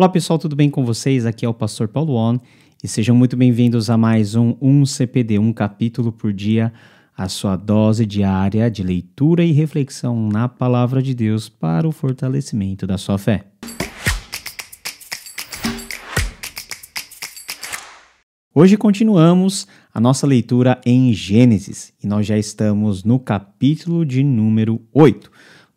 Olá pessoal, tudo bem com vocês? Aqui é o Pastor Paulo On e sejam muito bem-vindos a mais um 1 CPD, um capítulo por dia, a sua dose diária de leitura e reflexão na palavra de Deus para o fortalecimento da sua fé. Hoje continuamos a nossa leitura em Gênesis e nós já estamos no capítulo de número 8.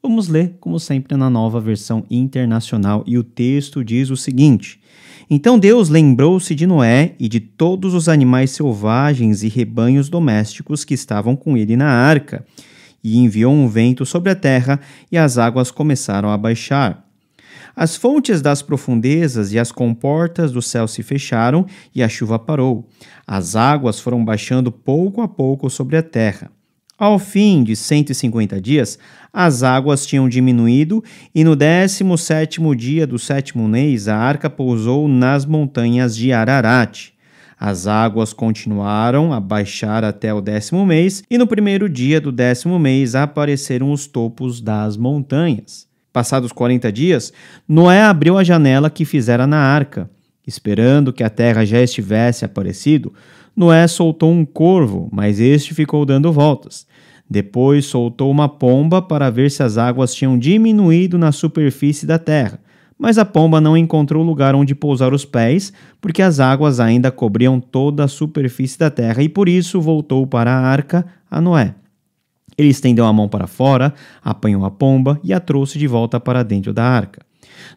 Vamos ler, como sempre, na nova versão internacional, e o texto diz o seguinte: Então Deus lembrou-se de Noé e de todos os animais selvagens e rebanhos domésticos que estavam com ele na arca, e enviou um vento sobre a terra, e as águas começaram a baixar. As fontes das profundezas e as comportas do céu se fecharam e a chuva parou. As águas foram baixando pouco a pouco sobre a terra. Ao fim de 150 dias, as águas tinham diminuído e no 17º dia do sétimo mês a arca pousou nas montanhas de Ararat. As águas continuaram a baixar até o décimo mês, e no primeiro dia do décimo mês apareceram os topos das montanhas. Passados 40 dias, Noé abriu a janela que fizera na arca. Esperando que a terra já estivesse aparecido, Noé soltou um corvo, mas este ficou dando voltas. Depois soltou uma pomba para ver se as águas tinham diminuído na superfície da terra, mas a pomba não encontrou lugar onde pousar os pés, porque as águas ainda cobriam toda a superfície da terra e por isso voltou para a arca a Noé. Ele estendeu a mão para fora, apanhou a pomba e a trouxe de volta para dentro da arca.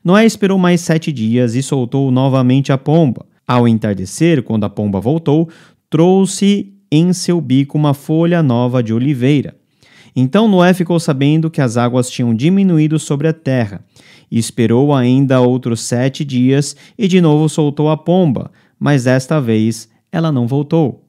Noé esperou mais sete dias e soltou novamente a pomba. Ao entardecer, quando a pomba voltou, trouxe em seu bico uma folha nova de oliveira. Então Noé ficou sabendo que as águas tinham diminuído sobre a terra. esperou ainda outros sete dias e de novo soltou a pomba, mas desta vez ela não voltou.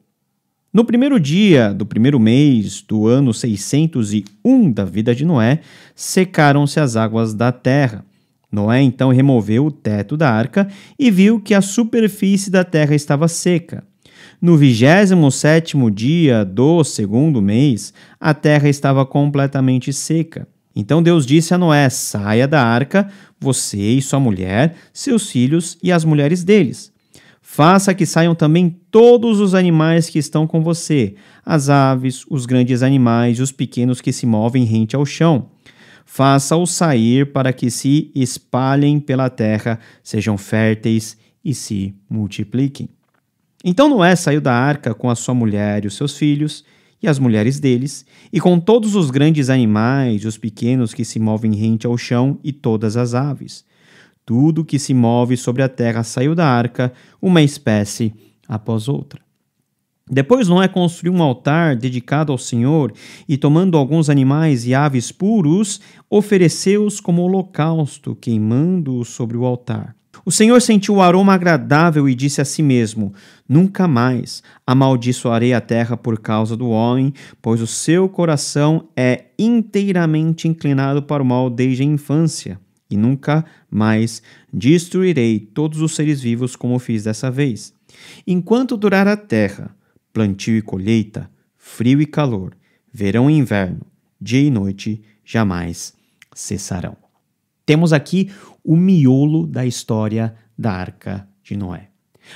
No primeiro dia do primeiro mês do ano 601 da vida de Noé, secaram-se as águas da terra. Noé então removeu o teto da arca e viu que a superfície da terra estava seca. No vigésimo sétimo dia do segundo mês, a terra estava completamente seca. Então Deus disse a Noé: Saia da arca, você e sua mulher, seus filhos e as mulheres deles. Faça que saiam também todos os animais que estão com você, as aves, os grandes animais e os pequenos que se movem rente ao chão faça os sair para que se espalhem pela terra, sejam férteis e se multipliquem. Então Noé saiu da arca com a sua mulher e os seus filhos, e as mulheres deles, e com todos os grandes animais os pequenos que se movem rente ao chão, e todas as aves. Tudo que se move sobre a terra saiu da arca, uma espécie após outra. Depois Noé construiu um altar dedicado ao Senhor e, tomando alguns animais e aves puros, ofereceu-os como holocausto, queimando-os sobre o altar. O Senhor sentiu o aroma agradável e disse a si mesmo: Nunca mais amaldiçoarei a terra por causa do homem, pois o seu coração é inteiramente inclinado para o mal desde a infância, e nunca mais destruirei todos os seres vivos como fiz dessa vez. Enquanto durar a terra, plantio e colheita, frio e calor, verão e inverno, dia e noite jamais cessarão. Temos aqui o miolo da história da Arca de Noé.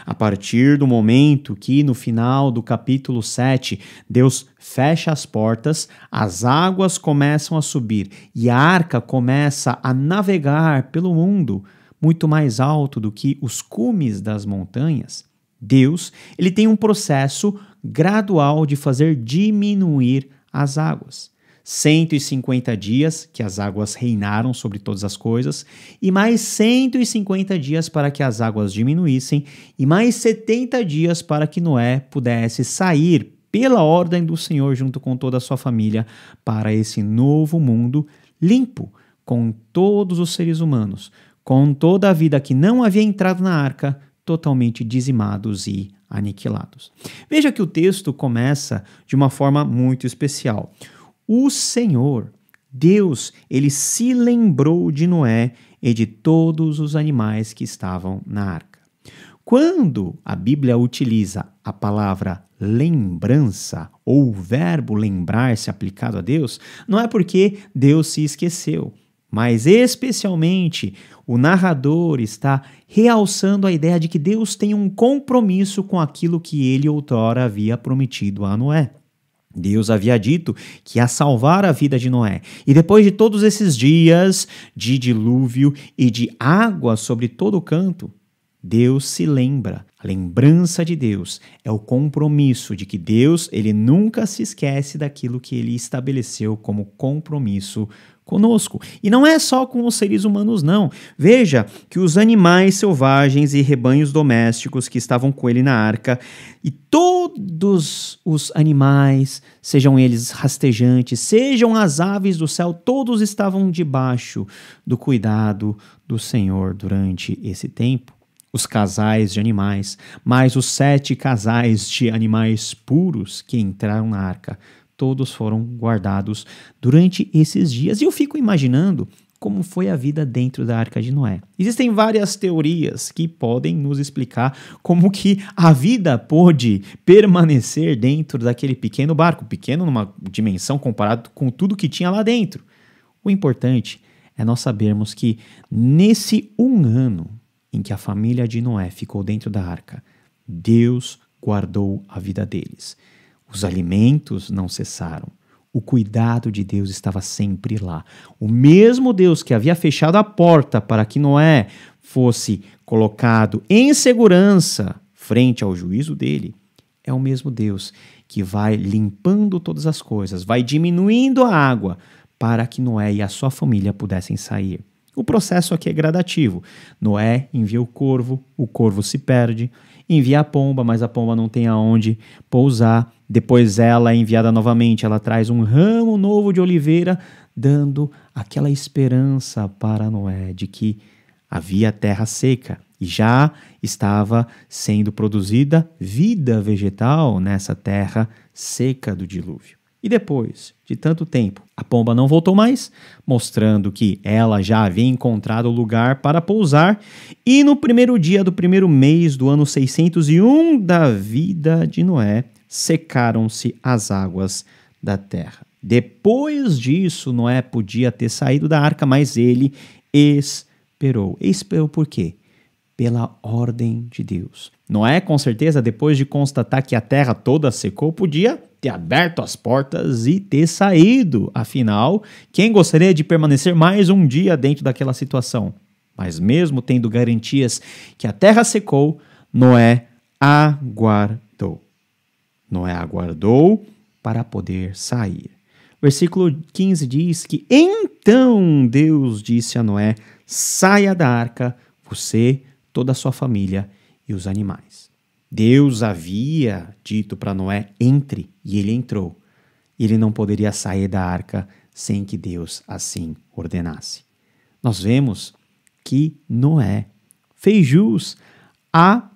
A partir do momento que, no final do capítulo 7, Deus fecha as portas, as águas começam a subir e a arca começa a navegar pelo mundo, muito mais alto do que os cumes das montanhas, Deus, ele tem um processo gradual de fazer diminuir as águas. 150 dias que as águas reinaram sobre todas as coisas, e mais 150 dias para que as águas diminuíssem, e mais 70 dias para que Noé pudesse sair pela ordem do Senhor junto com toda a sua família para esse novo mundo limpo, com todos os seres humanos, com toda a vida que não havia entrado na arca, totalmente dizimados e aniquilados. Veja que o texto começa de uma forma muito especial. O Senhor, Deus, ele se lembrou de Noé e de todos os animais que estavam na arca. Quando a Bíblia utiliza a palavra lembrança ou o verbo lembrar-se aplicado a Deus, não é porque Deus se esqueceu, mas especialmente o narrador está realçando a ideia de que Deus tem um compromisso com aquilo que ele outrora havia prometido a Noé. Deus havia dito que ia salvar a vida de Noé. E depois de todos esses dias de dilúvio e de água sobre todo o canto, Deus se lembra. A lembrança de Deus é o compromisso de que Deus, ele nunca se esquece daquilo que ele estabeleceu como compromisso conosco. E não é só com os seres humanos, não. Veja que os animais selvagens e rebanhos domésticos que estavam com ele na arca, e todos os animais, sejam eles rastejantes, sejam as aves do céu, todos estavam debaixo do cuidado do Senhor durante esse tempo os casais de animais, mais os sete casais de animais puros que entraram na arca, todos foram guardados durante esses dias. E eu fico imaginando como foi a vida dentro da Arca de Noé. Existem várias teorias que podem nos explicar como que a vida pôde permanecer dentro daquele pequeno barco, pequeno numa dimensão comparado com tudo que tinha lá dentro. O importante é nós sabermos que nesse um ano em que a família de Noé ficou dentro da arca, Deus guardou a vida deles. Os alimentos não cessaram. O cuidado de Deus estava sempre lá. O mesmo Deus que havia fechado a porta para que Noé fosse colocado em segurança frente ao juízo dele, é o mesmo Deus que vai limpando todas as coisas, vai diminuindo a água para que Noé e a sua família pudessem sair. O processo aqui é gradativo. Noé envia o corvo, o corvo se perde, envia a pomba, mas a pomba não tem aonde pousar. Depois ela é enviada novamente, ela traz um ramo novo de oliveira, dando aquela esperança para Noé de que havia terra seca e já estava sendo produzida vida vegetal nessa terra seca do dilúvio. E depois de tanto tempo, a pomba não voltou mais, mostrando que ela já havia encontrado lugar para pousar, e no primeiro dia do primeiro mês do ano 601 da vida de Noé, secaram-se as águas da terra. Depois disso, Noé podia ter saído da arca, mas ele esperou. Esperou por quê? Pela ordem de Deus. Noé, com certeza, depois de constatar que a terra toda secou, podia ter aberto as portas e ter saído. Afinal, quem gostaria de permanecer mais um dia dentro daquela situação? Mas mesmo tendo garantias que a terra secou, Noé aguardou. Noé aguardou para poder sair. Versículo 15 diz que então Deus disse a Noé: saia da arca, você, toda a sua família e os animais. Deus havia dito para Noé: entre, e ele entrou. Ele não poderia sair da arca sem que Deus assim ordenasse. Nós vemos que Noé fez jus à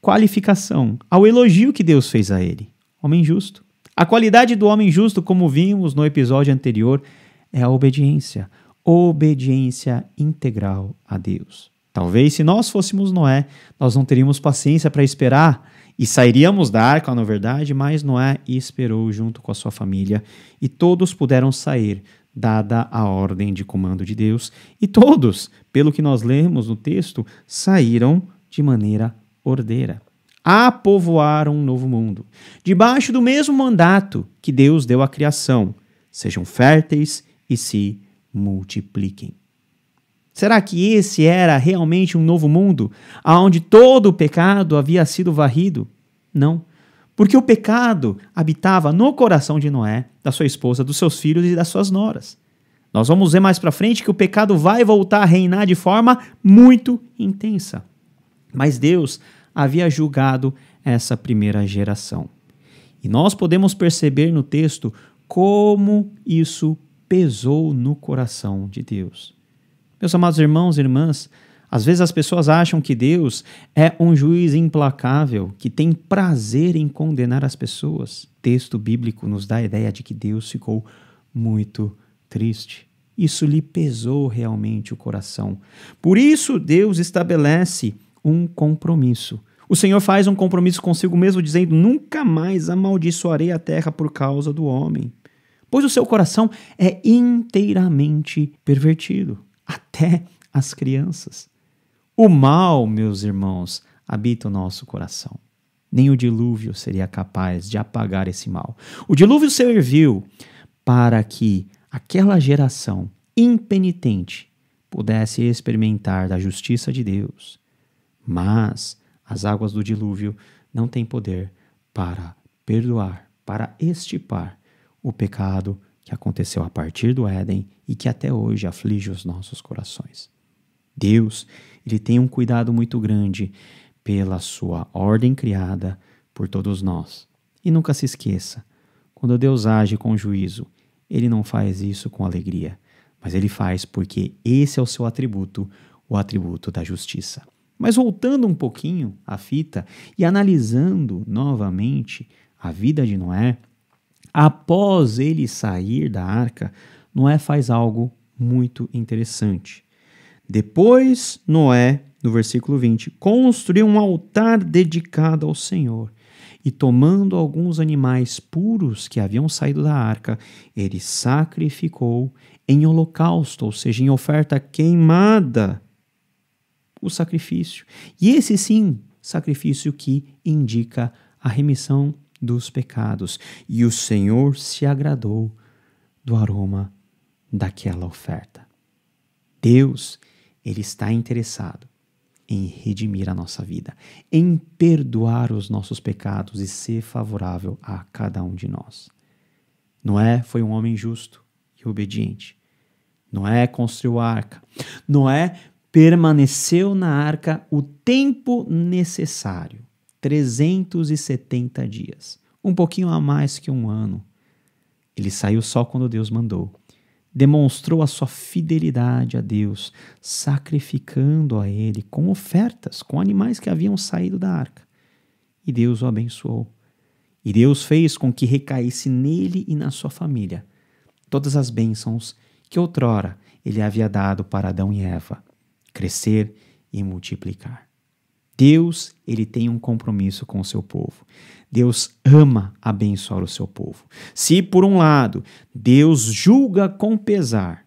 qualificação, ao elogio que Deus fez a ele, homem justo. A qualidade do homem justo, como vimos no episódio anterior, é a obediência, obediência integral a Deus. Talvez se nós fôssemos Noé, nós não teríamos paciência para esperar e sairíamos da arca, na verdade, mas Noé esperou junto com a sua família e todos puderam sair, dada a ordem de comando de Deus, e todos, pelo que nós lemos no texto, saíram de maneira ordeira a povoar um novo mundo, debaixo do mesmo mandato que Deus deu à criação: sejam férteis e se multipliquem. Será que esse era realmente um novo mundo, aonde todo o pecado havia sido varrido? Não. Porque o pecado habitava no coração de Noé, da sua esposa, dos seus filhos e das suas noras. Nós vamos ver mais para frente que o pecado vai voltar a reinar de forma muito intensa. Mas Deus havia julgado essa primeira geração. E nós podemos perceber no texto como isso pesou no coração de Deus. Meus amados irmãos e irmãs, às vezes as pessoas acham que Deus é um juiz implacável que tem prazer em condenar as pessoas. texto bíblico nos dá a ideia de que Deus ficou muito triste. Isso lhe pesou realmente o coração. Por isso, Deus estabelece um compromisso. O Senhor faz um compromisso consigo mesmo, dizendo: Nunca mais amaldiçoarei a terra por causa do homem, pois o seu coração é inteiramente pervertido até as crianças. O mal, meus irmãos, habita o nosso coração. Nem o dilúvio seria capaz de apagar esse mal. O dilúvio serviu para que aquela geração impenitente pudesse experimentar da justiça de Deus. Mas as águas do dilúvio não têm poder para perdoar, para estipar o pecado que aconteceu a partir do Éden e que até hoje aflige os nossos corações. Deus, ele tem um cuidado muito grande pela sua ordem criada por todos nós. E nunca se esqueça, quando Deus age com juízo, ele não faz isso com alegria, mas ele faz porque esse é o seu atributo, o atributo da justiça. Mas voltando um pouquinho à fita e analisando novamente a vida de Noé, após ele sair da arca, Noé faz algo muito interessante. Depois, Noé, no versículo 20, construiu um altar dedicado ao Senhor. E tomando alguns animais puros que haviam saído da arca, ele sacrificou em holocausto, ou seja, em oferta queimada, o sacrifício. E esse sim, sacrifício que indica a remissão dos pecados, e o Senhor se agradou do aroma daquela oferta. Deus, ele está interessado em redimir a nossa vida, em perdoar os nossos pecados e ser favorável a cada um de nós. Noé foi um homem justo e obediente. Noé construiu a arca. Noé permaneceu na arca o tempo necessário 370 dias, um pouquinho a mais que um ano. Ele saiu só quando Deus mandou. Demonstrou a sua fidelidade a Deus, sacrificando a ele com ofertas, com animais que haviam saído da arca. E Deus o abençoou. E Deus fez com que recaísse nele e na sua família todas as bênçãos que outrora ele havia dado para Adão e Eva crescer e multiplicar. Deus, ele tem um compromisso com o seu povo. Deus ama abençoar o seu povo. Se por um lado, Deus julga com pesar,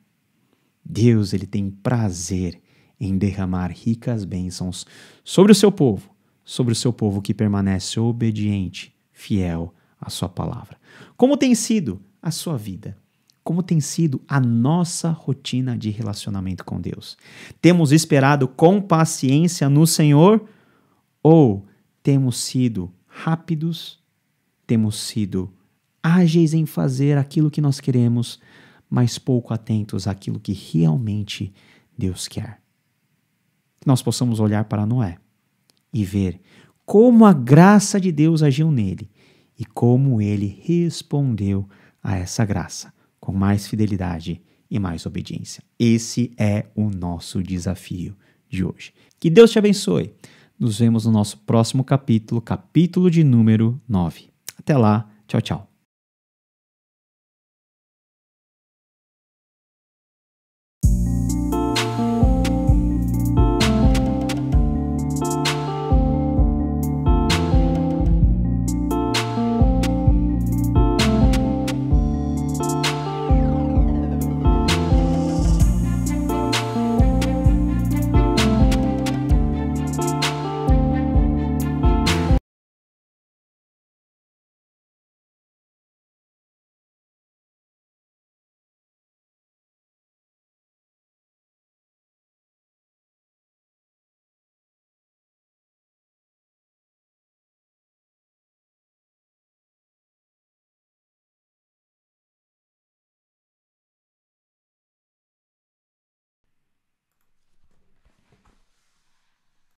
Deus, ele tem prazer em derramar ricas bênçãos sobre o seu povo, sobre o seu povo que permanece obediente, fiel à sua palavra. Como tem sido a sua vida? Como tem sido a nossa rotina de relacionamento com Deus? Temos esperado com paciência no Senhor? Ou temos sido rápidos, temos sido ágeis em fazer aquilo que nós queremos, mas pouco atentos àquilo que realmente Deus quer. Que nós possamos olhar para Noé e ver como a graça de Deus agiu nele e como ele respondeu a essa graça com mais fidelidade e mais obediência. Esse é o nosso desafio de hoje. Que Deus te abençoe. Nos vemos no nosso próximo capítulo, capítulo de número 9. Até lá, tchau, tchau.